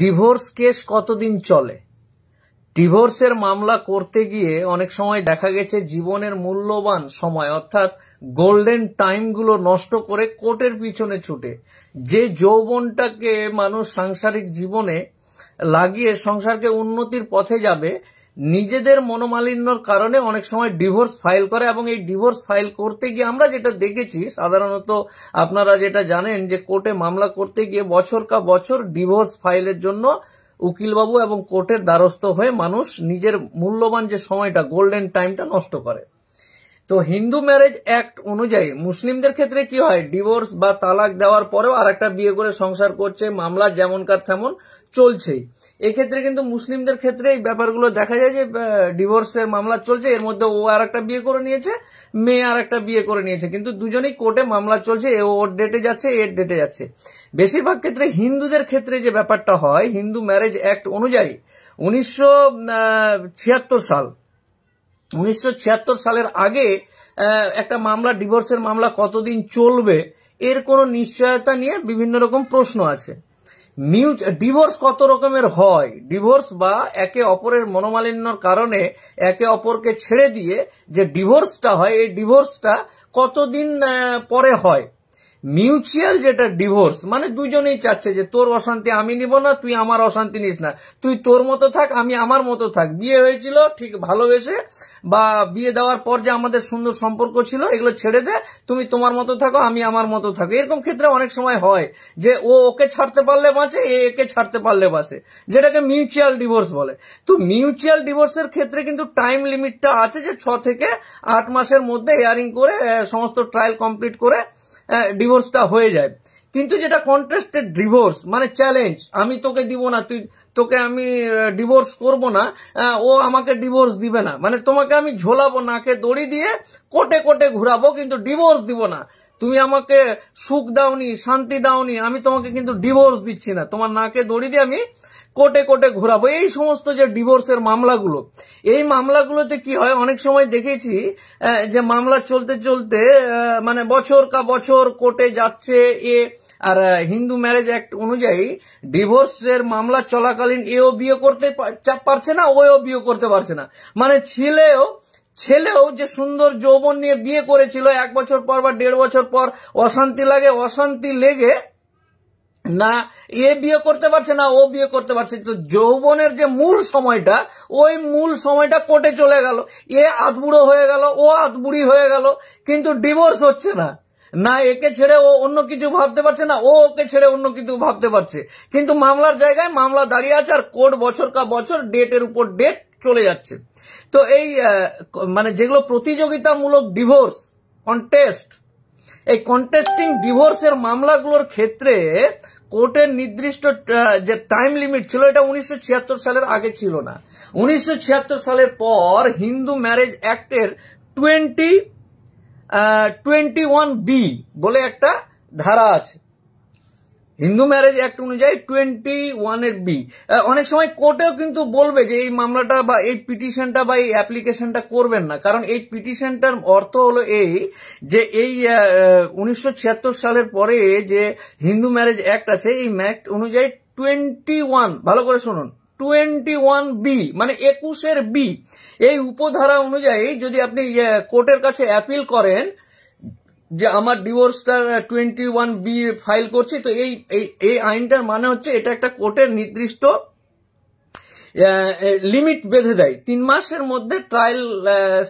Divorce case কতদিন চলে ডিভোর্সের মামলা করতে গিয়ে অনেক সময় দেখা গেছে জীবনের মূল্যবান সময় অর্থাৎ গোল্ডেন টাইমগুলো নষ্ট করে কোর্টের পিছনে ছুটে যে যৌবনটাকে মানুষ সাংসারিক জীবনে লাগিয়ে সংসারকে উন্নতির পথে যাবে নিজেদের মনোমালিন্যর কারণে অনেক সময় ডিভোর্স ফাইল করে এবং এই ডিভোর্স ফাইল করতে গিয়ে আমরা যেটা দেখেছি সাধারণত আপনারা যেটা জানেন যে কোর্টে মামলা করতে গিয়ে বছর কা বছর ডিভোর্স ফাইলের জন্য উকিলবাবু এবং কোর্টের দ্বারস্থ হয়ে মানুষ নিজের মূল্যবান যে সময়টা গোল্ডেন টাইমটা নষ্ট করে তো হিন্দু ম্যারেজ অ্যাক্ট অনুযায়ী মুসলিমদের ক্ষেত্রে কি হয় ডিভোর্স বা তালাক দেওয়ার পরেও আরেকটা বিয়ে করে সংসার করছে মামলা যেমনকার তেমন চলছেই এক্ষেত্রে কিন্তু মুসলিমদের ক্ষেত্রে এই ব্যাপারগুলো দেখা যায় যে ডিভোর্সের মামলা চলছে এর মধ্যে ও আর একটা বিয়ে করে নিয়েছে মেয়ে আর একটা বিয়ে করে নিয়েছে কিন্তু দুজনেই কোর্টে মামলা চলছে এ ওর ডেটে যাচ্ছে এর ডেটে যাচ্ছে বেশিরভাগ ক্ষেত্রে হিন্দুদের ক্ষেত্রে যে ব্যাপারটা হয় হিন্দু ম্যারেজ অ্যাক্ট অনুযায়ী উনিশশো সাল উনিশশো সালের আগে একটা মামলা ডিভোর্সের মামলা কতদিন চলবে এর কোনো নিশ্চয়তা নিয়ে বিভিন্ন রকম প্রশ্ন আছে ডিভোর্স কত রকমের হয় ডিভোর্স বা একে অপরের মনোমালিন্যর কারণে একে অপরকে ছেড়ে দিয়ে যে ডিভোর্সটা হয় এই ডিভোর্সটা কতদিন পরে হয় মিউচুয়াল যেটা ডিভোর্স মানে দুজনেই চাচ্ছে যে তোর অশান্তি আমি নিব না তুই আমার অশান্তি নিস না তুই তোর মতো থাক আমি আমার মতো থাক বিয়ে হয়েছিল ঠিক ভালোবেসে বা বিয়ে দেওয়ার পর যে আমাদের সুন্দর সম্পর্ক ছিল এগুলো ছেড়ে দে তুমি তোমার মতো থাকো আমি আমার মতো থাকো এরকম ক্ষেত্রে অনেক সময় হয় যে ও ওকে ছাড়তে পারলে বাঁচে এ একে ছাড়তে পারলে বাঁচে যেটাকে মিউচুয়াল ডিভোর্স বলে তো মিউচুয়াল ডিভোর্সের ক্ষেত্রে কিন্তু টাইম লিমিটটা আছে যে ছ থেকে আট মাসের মধ্যে এয়ারিং করে সমস্ত ট্রায়াল কমপ্লিট করে ডিভোর্সটা হ্যাঁ, হয়ে যায় কিন্তু যেটা কন্ট্রাস্টেড ডিভোর্স মানে চ্যালেঞ্জ আমি তোকে দিব না তুই তোকে আমি ডিভোর্স করব না ও আমাকে ডিভোর্স দিবে না মানে তোমাকে আমি ঝোলাবো নাকে দড়ি দিয়ে কোটে কোটে ঘুরাবো কিন্তু ডিভোর্স দিব না তুমি আমাকে সুখ দাওনি শান্তি দাওনি আমি তোমাকে কিন্তু ডিভোর্স দিচ্ছি না তোমার নাকে দড়ি দিয়ে আমি কোটে কোটে ঘোরাবো এই সমস্ত যে ডিভোর্সের মামলাগুলো এই মামলাগুলোতে কি হয় অনেক সময় দেখেছি যে মামলা চলতে চলতে মানে বছর কা বছর কোটে যাচ্ছে এ আর হিন্দু ম্যারেজ অ্যাক্ট অনুযায়ী ডিভোর্সের মামলা চলাকালীন এও বিয়ে করতে পারছে না ওও বিয়ে করতে পারছে না মানে ছেলেও ছেলেও যে সুন্দর যৌবন নিয়ে বিয়ে করেছিল এক বছর পর বা দেড় বছর পর অশান্তি লাগে অশান্তি লেগে না এ বিয়ে করতে পারছে না ও বিয়ে করতে পারছে তো যৌবনের যে মূল সময়টা ওই মূল সময়টা কোর্টে চলে গেল এ আধবুড়ো হয়ে গেল ও আতবুড়ি হয়ে গেল কিন্তু ডিভোর্স হচ্ছে না না একে ছেড়ে ও অন্য কিছু ভাবতে পারছে না ও ওকে ছেড়ে অন্য কিছু ভাবতে পারছে কিন্তু মামলার জায়গায় মামলা দাঁড়িয়ে আছে আর কোর্ট বছর কা বছর ডেটের উপর ডেট চলে যাচ্ছে তো এই মানে যেগুলো প্রতিযোগিতামূলক ডিভোর্স কন্টেস্ট এই কন্টেস্টিং ডিভোর্সের মামলাগুলোর ক্ষেত্রে কোর্টের নির্দিষ্ট যে টাইম লিমিট ছিল এটা উনিশশো সালের আগে ছিল না উনিশশো সালের পর হিন্দু ম্যারেজ অ্যাক্টের টোয়েন্টি টোয়েন্টি ওয়ান বি বলে একটা ধারা আছে হিন্দু ম্যারেজ অ্যাক্ট অনুযায়ী টোয়েন্টি ওয়ানের বি অনেক সময় কোর্টেও কিন্তু বলবে যে এই মামলাটা বা এই পিটিশনটা বা এই অ্যাপ্লিকেশনটা করবেন না কারণ এই পিটিশনটার অর্থ হলো এই যে এই উনিশশো সালের পরে যে হিন্দু ম্যারেজ অ্যাক্ট আছে এই অ্যাক্ট অনুযায়ী টোয়েন্টি ওয়ান ভালো করে শুনুন টোয়েন্টি ওয়ান বি মানে একুশের বি এই উপধারা অনুযায়ী যদি আপনি কোর্টের কাছে অ্যাপিল করেন যে আমার ডিভোর্সটা টোয়েন্টি ওয়ান বি ফাইল করছি তো এই এই আইনটার মানে হচ্ছে এটা একটা কোর্টের নির্দিষ্ট লিমিট বেঁধে দেয় তিন মাসের মধ্যে ট্রায়াল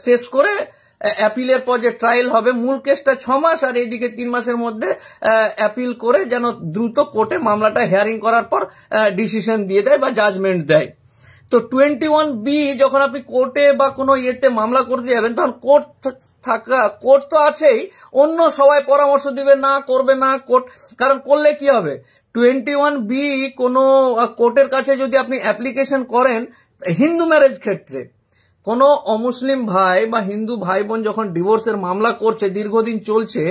শেষ করে অ্যাপিলের পর যে ট্রায়াল হবে মূল কেসটা ছ মাস আর এইদিকে তিন মাসের মধ্যে অ্যাপিল করে যেন দ্রুত কোর্টে মামলাটা হেয়ারিং করার পর ডিসিশন দিয়ে দেয় বা জাজমেন্ট দেয় তো টোয়েন্টি ওয়ান বি যখন আপনি কোর্টে বা কোনো ইয়েতে মামলা করতে যাবেন তখন কোর্ট থাকা কোর্ট তো আছেই অন্য সবাই পরামর্শ দিবে না করবে না কোর্ট কারণ করলে কি হবে টোয়েন্টি ওয়ান বি কোনো কোর্টের কাছে যদি আপনি অ্যাপ্লিকেশন করেন হিন্দু ম্যারেজ ক্ষেত্রে কোনো অমুসলিম ভাই বা হিন্দু ভাই বোন যখন ডিভোর্সের মামলা করছে দীর্ঘদিন চলছে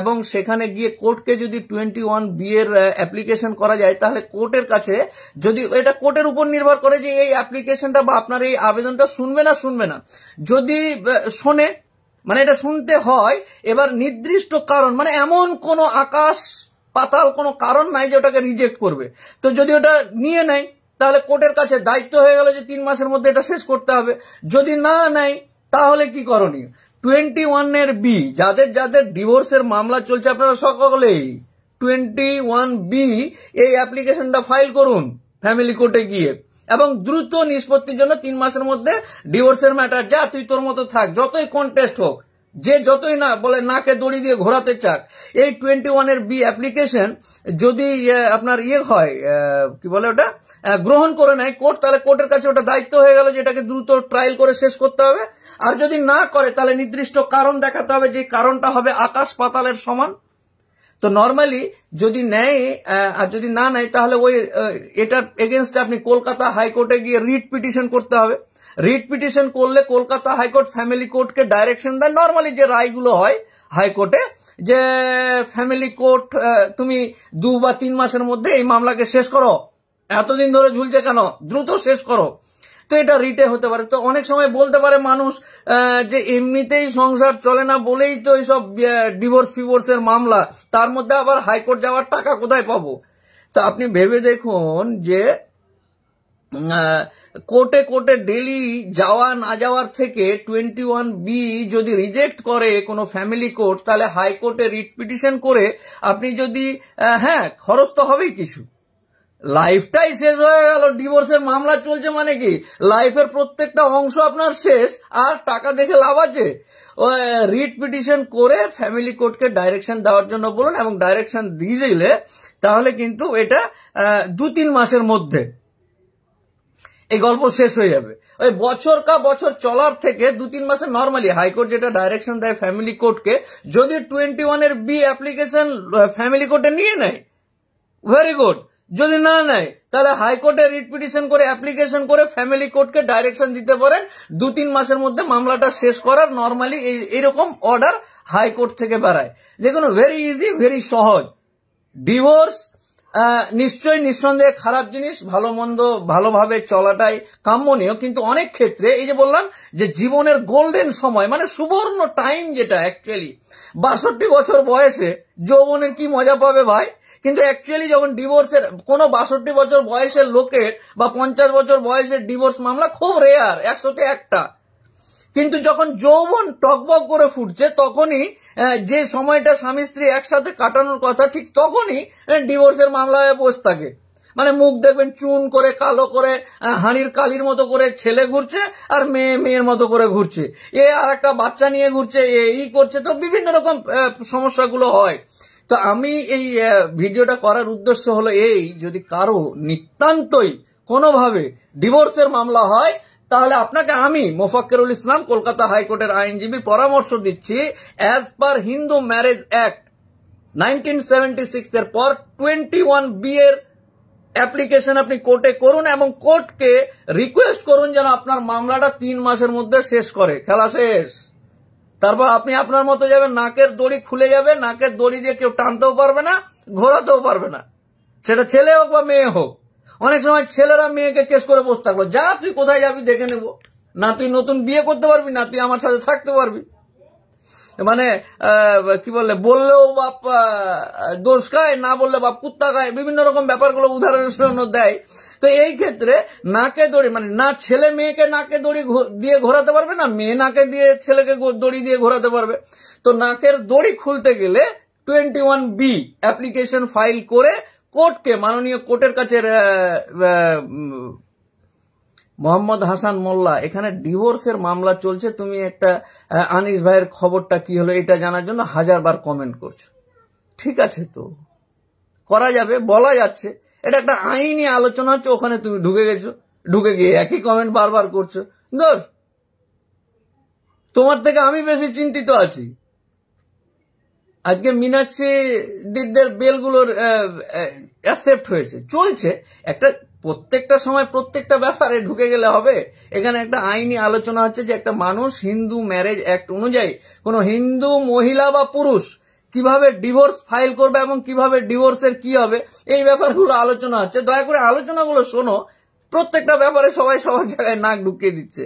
এবং সেখানে গিয়ে কোর্টকে যদি টোয়েন্টি ওয়ান বিয়ের অ্যাপ্লিকেশন করা যায় তাহলে কোর্টের কাছে যদি এটা কোর্টের উপর নির্ভর করে যে এই অ্যাপ্লিকেশনটা বা আপনার এই আবেদনটা শুনবে না শুনবে না যদি শোনে মানে এটা শুনতে হয় এবার নির্দিষ্ট কারণ মানে এমন কোনো আকাশ পাতাল কোনো কারণ নাই যে ওটাকে রিজেক্ট করবে তো যদি ওটা নিয়ে নেয় তাহলে কোর্টের কাছে দায়িত্ব হয়ে গেল যে তিন মাসের মধ্যে এটা শেষ করতে হবে যদি না নেয় তাহলে কি করণীয় টোয়েন্টি ওয়ানের বি যাদের যাদের ডিভোর্সের মামলা চলছে আপনারা সকলেই টোয়েন্টি ওয়ান বি এই অ্যাপ্লিকেশনটা ফাইল করুন ফ্যামিলি কোর্টে গিয়ে এবং দ্রুত নিষ্পত্তির জন্য তিন মাসের মধ্যে ডিভোর্সের ম্যাটার যা তুই তোর মতো থাক যতই কন্টেস্ট হোক যে যতই না বলে নাকে দড়ি দিয়ে ঘোরাতে চাক এই টোয়েন্টি ওয়ানের বি অ্যাপ্লিকেশন যদি আপনার ইয়ে হয় কি বলে ওটা গ্রহণ করে নেয় কোর্ট তাহলে কোর্টের কাছে ওটা দায়িত্ব হয়ে গেল যে এটাকে দ্রুত ট্রায়াল করে শেষ করতে হবে আর যদি না করে তাহলে নির্দিষ্ট কারণ দেখাতে হবে যে কারণটা হবে আকাশ পাতালের সমান তো নর্মালি যদি নেয় আর যদি না নেয় তাহলে ওই এটার এগেনস্টে আপনি কলকাতা হাইকোর্টে গিয়ে রিট পিটিশন করতে হবে রিট পিটিশন করলে কলকাতা হাইকোর্ট ফ্যামিলি কোর্টকে ডাইরেকশন দেয় নর্মালি যে রায়গুলো হয় হাইকোর্টে যে ফ্যামিলি কোর্ট তুমি দু বা তিন মাসের মধ্যে এই মামলাকে শেষ করো এতদিন ধরে ঝুলছে কেন দ্রুত শেষ করো তো এটা রিটে হতে পারে তো অনেক সময় বলতে পারে মানুষ যে এমনিতেই সংসার চলে না বলেই তো এইসব ডিভোর্স ফিভোর্সের মামলা তার মধ্যে আবার হাইকোর্ট যাওয়ার টাকা কোথায় পাবো তো আপনি ভেবে দেখুন যে কোর্টে কোর্টে ডেলি যাওয়া না যাওয়ার থেকে টোয়েন্টি ওয়ান বি যদি রিজেক্ট করে কোনো ফ্যামিলি কোর্ট তাহলে হাইকোর্টে রিট পিটিশন করে আপনি যদি হ্যাঁ খরচ তো হবেই কিছু লাইফটাই শেষ হয়ে গেল ডিভোর্সের মামলা চলছে মানে কি লাইফের প্রত্যেকটা অংশ আপনার শেষ আর টাকা দেখে লাভ আছে রিট পিটিশন করে ফ্যামিলি কোর্টকে ডাইরেকশন দেওয়ার জন্য বলুন এবং ডাইরেকশন দিয়ে দিলে তাহলে কিন্তু এটা দু তিন মাসের মধ্যে এই গল্প শেষ হয়ে যাবে ওই বছর কা বছর চলার থেকে দু তিন মাসে নর্মালি হাইকোর্ট যেটা ডাইরেকশন দেয় ফ্যামিলি কোর্টকে যদি টোয়েন্টি ওয়ানের বি অ্যাপ্লিকেশন ফ্যামিলি কোর্টে নিয়ে নেয় ভেরি গুড যদি না নেয় তাহলে হাইকোর্টে রিট পিটিশন করে অ্যাপ্লিকেশন করে ফ্যামিলি কোর্টকে ডাইরেকশন দিতে পারেন দু তিন মাসের মধ্যে মামলাটা শেষ করার নর্মালি এরকম অর্ডার হাইকোর্ট থেকে বেড়ায় দেখুন ভেরি ইজি ভেরি সহজ ডিভোর্স নিশ্চয়ই নিঃসন্দেহে খারাপ জিনিস ভালো মন্দ ভালোভাবে চলাটাই কাম্যনীয় কিন্তু অনেক ক্ষেত্রে এই যে বললাম যে জীবনের গোল্ডেন সময় মানে সুবর্ণ টাইম যেটা অ্যাকচুয়ালি বাষট্টি বছর বয়সে যৌবনের কি মজা পাবে ভাই কিন্তু অ্যাকচুয়ালি যখন ডিভোর্সের কোনো বাষট্টি বছর বয়সের লোকের বা পঞ্চাশ বছর বয়সের ডিভোর্স মামলা খুব রেয়ার একশোতে একটা কিন্তু যখন যৌবন টকবক করে ফুটছে তখনই যে সময়টা স্বামী স্ত্রী একসাথে কাটানোর কথা ঠিক তখনই ডিভোর্সের মামলায় বসে থাকে মানে মুখ দেখবেন চুন করে কালো করে হাঁড়ির কালির মতো করে ছেলে ঘুরছে আর মেয়ে মেয়ের মতো করে ঘুরছে এ আর একটা বাচ্চা নিয়ে ঘুরছে এ ই করছে তো বিভিন্ন রকম সমস্যাগুলো হয় তো আমি এই ভিডিওটা করার উদ্দেশ্য হলো এই যদি কারো নিতান্তই কোনোভাবে ডিভোর্সের মামলা হয় তাহলে আপনাকে আমি মোফাক্কেরুল ইসলাম কলকাতা হাইকোর্টের আইনজীবী পরামর্শ দিচ্ছি as per Hindu marriage act nineteen এর পর টোয়েন্টি ওয়ান বি এর অ্যাপ্লিকেশন আপনি কোর্টে করুন এবং কোর্টকে রিকোয়েস্ট করুন যেন আপনার মামলাটা তিন মাসের মধ্যে শেষ করে খেলা শেষ তারপর আপনি আপনার মতো যাবেন নাকের দড়ি খুলে যাবে নাকের দড়ি দিয়ে কেউ টানতেও পারবে না ঘোরাতেও পারবে না সেটা ছেলে হোক বা মেয়ে হোক অনেক সময় ছেলেরা মেয়েকে কেস করে বসে থাকলো যা তুই কোথায় যাবি দেখে নেবো না তুই নতুন বিয়ে করতে পারবি না তুই আমার সাথে থাকতে পারবি মানে কি বললে বললেও বাপ দোষ খায় না বললে বাপ কুত্তা খায় বিভিন্ন রকম ব্যাপারগুলো উদাহরণ দেয় তো এই ক্ষেত্রে নাকে দড়ি মানে না ছেলে মেয়েকে নাকে দড়ি দিয়ে ঘোরাতে পারবে না মেয়ে নাকে দিয়ে ছেলেকে দড়ি দিয়ে ঘোরাতে পারবে তো নাকের দড়ি খুলতে গেলে twenty one B application file করে কোর্টকে মাননীয় কোর্টের কাছে মোহাম্মদ হাসান মোল্লা এখানে ডিভোর্সের মামলা চলছে তুমি একটা আনিস ভাইয়ের খবরটা কি হলো এটা জানার জন্য হাজারবার কমেন্ট করছো ঠিক আছে তো করা যাবে বলা যাচ্ছে এটা একটা আইনি আলোচনা হচ্ছে ওখানে তুমি ঢুকে গেছো ঢুকে গিয়ে একই কমেন্ট বারবার করছো ধর তোমার থেকে আমি বেশি চিন্তিত আছি আজকে মীনাক্ষী দিদিদের বেলগুলোর অ্যাকসেপ্ট হয়েছে চলছে একটা প্রত্যেকটা সময় প্রত্যেকটা ব্যাপারে ঢুকে গেলে হবে এখানে একটা আইনি আলোচনা হচ্ছে যে একটা মানুষ হিন্দু ম্যারেজ অ্যাক্ট অনুযায়ী কোনো হিন্দু মহিলা বা পুরুষ কিভাবে ডিভোর্স ফাইল করবে এবং কিভাবে ডিভোর্সের কি হবে এই ব্যাপারগুলো আলোচনা হচ্ছে দয়া করে আলোচনাগুলো শোনো প্রত্যেকটা ব্যাপারে সবাই সবার জায়গায় নাক ঢুকিয়ে দিচ্ছে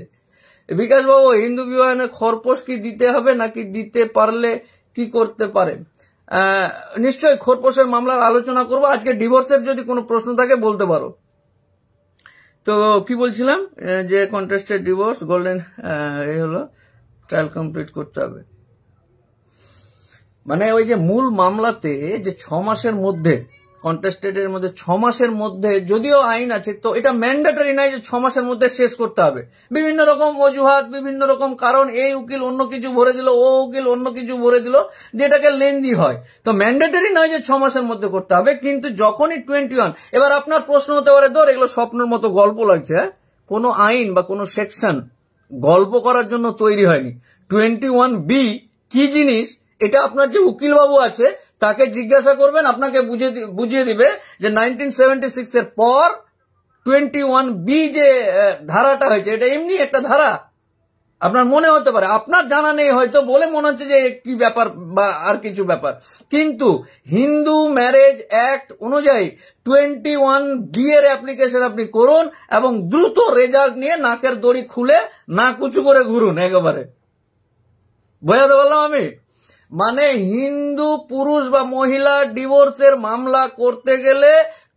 বিকাশবাবু হিন্দু বিবাহনে খরপোশ কি দিতে হবে নাকি দিতে পারলে কি করতে পারে নিশ্চয়ই খোরপোশের মামলার আলোচনা করব আজকে ডিভোর্সের যদি কোনো প্রশ্ন থাকে বলতে পারো তো কি বলছিলাম যে কন্টেস্টেড ডিভোর্স গোল্ডেন এই হলো ট্রায়াল কমপ্লিট করতে হবে মানে ওই যে মূল মামলাতে যে ছ মাসের মধ্যে কন্টেস্টেডের মধ্যে ছ মাসের মধ্যে যদিও আইন আছে তো এটা ম্যান্ডেটারি নাই যে ছ মাসের মধ্যে শেষ করতে হবে বিভিন্ন রকম অজুহাত বিভিন্ন রকম কারণ এই উকিল অন্য কিছু ভরে দিল ও উকিল অন্য কিছু ভরে দিল যেটাকে লেন্দি হয় তো ম্যান্ডেটরি নয় যে ছ মাসের মধ্যে করতে হবে কিন্তু যখনই টোয়েন্টি ওয়ান এবার আপনার প্রশ্ন হতে পারে ধর এগুলো স্বপ্নের মতো গল্প লাগছে হ্যাঁ? কোনো আইন বা কোনো সেকশন গল্প করার জন্য তৈরি হয়নি টোয়েন্টি ওয়ান বি কি জিনিস এটা আপনার যে উকিলবাবু আছে তাকে জিজ্ঞাসা করবেন আপনাকে বুঝিয়ে দিবে যে নাইনটিন এর পর টোয়েন্টি ওয়ান বি যে ধারাটা হয়েছে এটা এমনি একটা ধারা আপনার মনে হতে পারে আপনার জানা নেই হয়তো বলে মনে হচ্ছে যে কি ব্যাপার বা আর কিছু ব্যাপার কিন্তু হিন্দু ম্যারেজ অ্যাক্ট অনুযায়ী টোয়েন্টি ওয়ান বি এর অ্যাপ্লিকেশন আপনি করুন এবং দ্রুত রেজাল্ট নিয়ে নাকের দড়ি খুলে না কুচু করে ঘুরুন একেবারে বোঝাতে বললাম আমি মানে হিন্দু পুরুষ বা মহিলা ডিভোর্সের মামলা করতে গেলে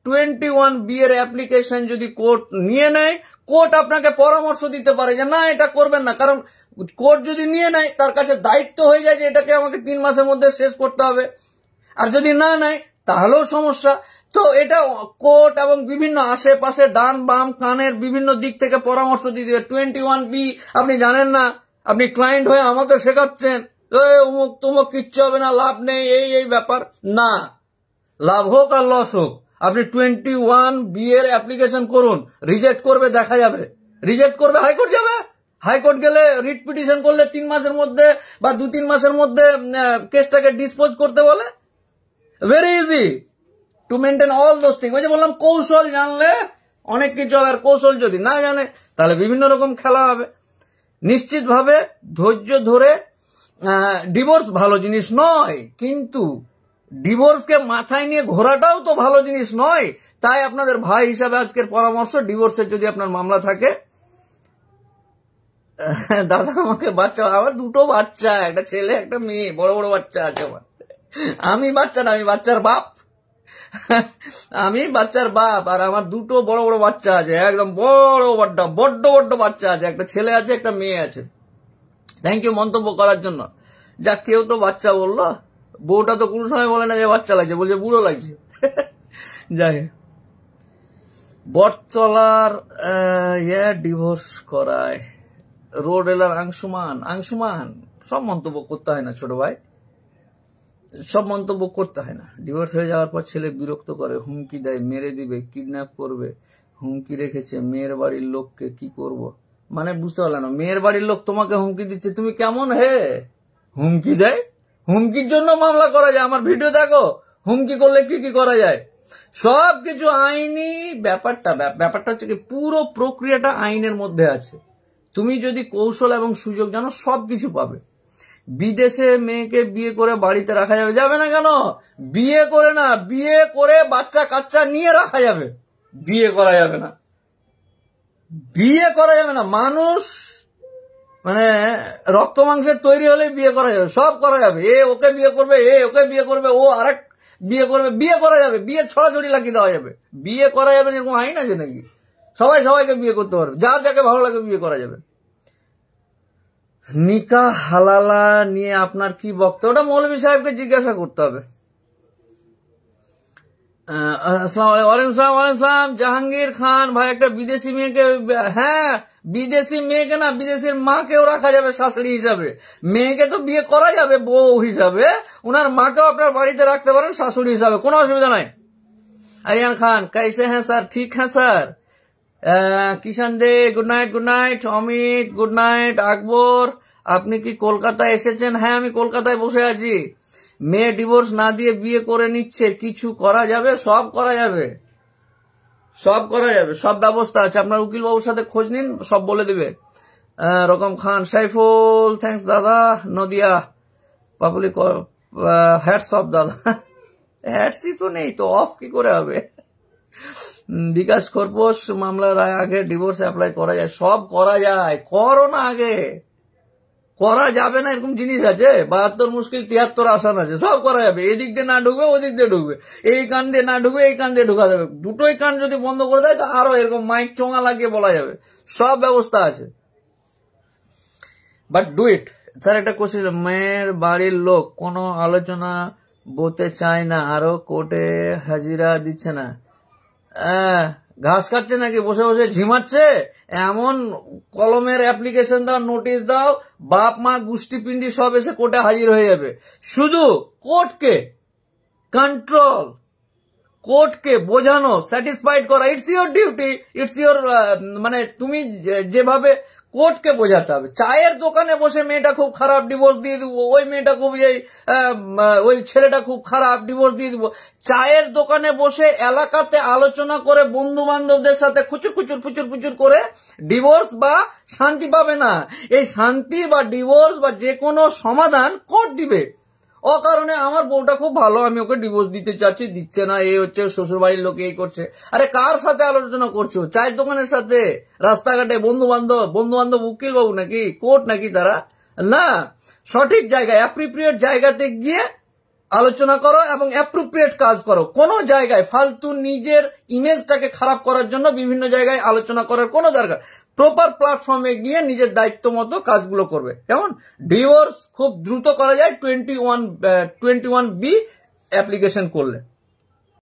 টোয়েন্টি ওয়ান বি এর অ্যাপ্লিকেশন যদি কোর্ট নিয়ে নেয় কোর্ট আপনাকে পরামর্শ দিতে পারে যে না এটা করবেন না কারণ কোর্ট যদি নিয়ে নেয় তার কাছে দায়িত্ব হয়ে যায় যে এটাকে আমাকে তিন মাসের মধ্যে শেষ করতে হবে আর যদি না নেয় তাহলেও সমস্যা তো এটা কোর্ট এবং বিভিন্ন আশেপাশে ডান বাম কানের বিভিন্ন দিক থেকে পরামর্শ দিতে হবে টোয়েন্টি ওয়ান বি আপনি জানেন না আপনি ক্লায়েন্ট হয়ে আমাকে শেখাচ্ছেন অমুক তমুক কিচ্ছু হবে না লাভ নেই এই এই ব্যাপার না লাভ হোক আর লস হোক আপনি টোয়েন্টি ওয়ান বিয়ের অ্যাপ্লিকেশন করুন রিজেক্ট করবে দেখা যাবে রিজেক্ট করবে হাইকোর্ট যাবে হাইকোর্ট গেলে রিট পিটিশন করলে তিন মাসের মধ্যে বা দু তিন মাসের মধ্যে কেসটাকে ডিসপোজ করতে বলে very easy to maintain all those thing ওই যে বললাম কৌশল জানলে অনেক কিছু হবে আর কৌশল যদি না জানে তাহলে বিভিন্ন রকম খেলা হবে নিশ্চিতভাবে ধৈর্য ধরে ডিভোর্স হ্যাঁ, ভালো জিনিস নয় কিন্তু ডিভোর্সকে মাথায় নিয়ে ঘোরাটাও তো ভালো জিনিস নয় তাই আপনাদের ভাই হিসাবে আজকের পরামর্শ ডিভোর্সের যদি আপনার মামলা থাকে হ্যাঁ, দাদা আমাকে বাচ্চা আমার দুটো বাচ্চা একটা ছেলে একটা মেয়ে বড় বড় বাচ্চা আছে আমার আমি বাচ্চা না আমি বাচ্চার বাপ আমি বাচ্চার বাপ আর আমার দুটো বড় বড় বাচ্চা আছে একদম বড় বড্ড বড্ড বড্ড বাচ্চা আছে একটা ছেলে আছে একটা মেয়ে আছে থ্যাংক ইউ মন্তব্য করার জন্য যা কেউ তো বাচ্চা বললো বউটা তো কোনো সময় বলে না যে বাচ্চা লাগছে বলছে বুড়ো লাগছে যাই বটতলার ইয়ে ডিভোর্স করায় রোড এলার আংশুমান আংশুমান সব মন্তব্য করতে হয় না ছোট ভাই সব মন্তব্য করতে হয় না ডিভোর্স হয়ে যাওয়ার পর ছেলে বিরক্ত করে হুমকি দেয় মেরে দিবে কিডন্যাপ করবে হুমকি রেখেছে মেয়ের বাড়ির লোককে কি করবো মানে বুঝতে পারলাম না মেয়ের বাড়ির লোক তোমাকে হুমকি দিচ্ছে তুমি কেমন হে হুমকি দেয় হুমকির জন্য মামলা করা যায় আমার ভিডিও দেখো হুমকি করলে কি কি করা যায় সব কিছু আইনি ব্যাপারটা ব্যাপারটা হচ্ছে কি পুরো প্রক্রিয়াটা আইনের মধ্যে আছে তুমি যদি কৌশল এবং সুযোগ জানো সব কিছু পাবে বিদেশে মেয়েকে বিয়ে করে বাড়িতে রাখা যাবে যাবে না কেন বিয়ে করে না বিয়ে করে বাচ্চা কাচ্চা নিয়ে রাখা যাবে বিয়ে করা যাবে না বিয়ে করা যাবে না মানুষ মানে রক্ত মাংসের তৈরি হলে বিয়ে করা যাবে সব করা যাবে এ ওকে বিয়ে করবে এ ওকে বিয়ে করবে ও আরেক বিয়ে করবে বিয়ে করা যাবে বিয়ে ছড়াছড়ি লাগিয়ে দেওয়া যাবে বিয়ে করা যাবে এরকম আইন আছে নাকি সবাই সবাইকে বিয়ে করতে পারবে যার যাকে ভালো লাগে বিয়ে করা যাবে নিকা হালালা নিয়ে আপনার কি বক্তব্য ওটা মৌলভী সাহেবকে জিজ্ঞাসা করতে হবে জাহাঙ্গীর খান ভাই একটা বিদেশি মেয়েকে হ্যাঁ বিদেশি মেয়েকে না বিদেশির মাকেও রাখা যাবে শাশুড়ি হিসাবে মেয়েকে তো বিয়ে করা যাবে বউ হিসাবে ওনার মাকেও আপনার বাড়িতে রাখতে পারেন শাশুড়ি হিসাবে কোনো অসুবিধা নাই আরিয়ান খান কাইসে হ্যাঁ স্যার ঠিক হ্যাঁ sir Kishan De good night good night Amit good night Akbar আপনি কি কলকাতায় এসেছেন হ্যাঁ আমি কলকাতায় বসে আছি মেয়ে ডিভোর্স না দিয়ে বিয়ে করে নিচ্ছে কিছু করা যাবে সব করা যাবে সব করা যাবে সব ব্যবস্থা আছে আপনার উকিল বাবুর সাথে খোঁজ নিন সব বলে দেবে রকম খান সাইফুল থ্যাংকস দাদা নদিয়া পাবলিক হ্যাটস অফ দাদা হ্যাটসই তো নেই তো অফ কি করে হবে বিকাশ খরপোশ মামলার আগে ডিভোর্স অ্যাপ্লাই করা যায় সব করা যায় করো না আগে করা যাবে না এরকম জিনিস আছে বাহাত্তর মুশকিল তিয়াত্তর আসান আছে সব করা যাবে এদিক দিয়ে না ঢুকবে ওদিক দিয়ে ঢুকবে এই কান দিয়ে না ঢুকবে এই কান দিয়ে ঢুকা যাবে দুটোই কান যদি বন্ধ করে দেয় তো আরো এরকম মাইক চোঙা লাগিয়ে বলা যাবে সব ব্যবস্থা আছে বাট ডু ইট স্যার একটা কোশ্চেন মেয়ের বাড়ির লোক কোনো আলোচনা বলতে চায় না আরো কোর্টে হাজিরা দিচ্ছে না ঘাস কাটছে নাকি বসে বসে ঝিমাচ্ছে এমন কলমের অ্যাপ্লিকেশন দাও নোটিশ দাও বাপ মা গুষ্টি পিন্ডি সব এসে কোর্টে হাজির হয়ে যাবে শুধু কোর্টকে কন্ট্রোল কোর্টকে বোঝানো স্যাটিসফাইড করা it's your duty it's your মানে তুমি যেভাবে কোর্টকে বোঝাতে হবে চায়ের দোকানে বসে মেয়েটা খুব খারাপ ডিভোর্স দিয়ে দিব ওই মেয়েটা খুব এই ওই ছেলেটা খুব খারাপ ডিভোর্স দিয়ে দিব চায়ের দোকানে বসে এলাকাতে আলোচনা করে বন্ধু বান্ধবদের সাথে খুচুর খুচুর ফুচুর ফুচুর করে ডিভোর্স বা শান্তি পাবে না এই শান্তি বা ডিভোর্স বা যে কোনো সমাধান কোর্ট দিবে ও কারণে আমার বউটা খুব ভালো আমি ওকে ডিভোর্স দিতে চাচ্ছি দিচ্ছে না এ হচ্ছে শ্বশুর বাড়ির লোকে এই করছে আরে কার সাথে আলোচনা করছো চায়ের দোকানের সাথে রাস্তাঘাটে বন্ধু বান্ধব বন্ধু বান্ধব উকিল বাবু নাকি কোর্ট নাকি তারা না সঠিক জায়গায় অ্যাপ্রিপ্রিয়েট জায়গাতে গিয়ে আলোচনা করো এবং অ্যাপ্রোপ্রিয়েট কাজ করো কোনো জায়গায় ফালতু নিজের ইমেজটাকে খারাপ করার জন্য বিভিন্ন জায়গায় আলোচনা করার কোনো দরকার প্রপার প্ল্যাটফর্মে গিয়ে নিজের দায়িত্ব মতো কাজগুলো করবে যেমন ডিভোর্স খুব দ্রুত করা যায় twenty one twenty one B application করলে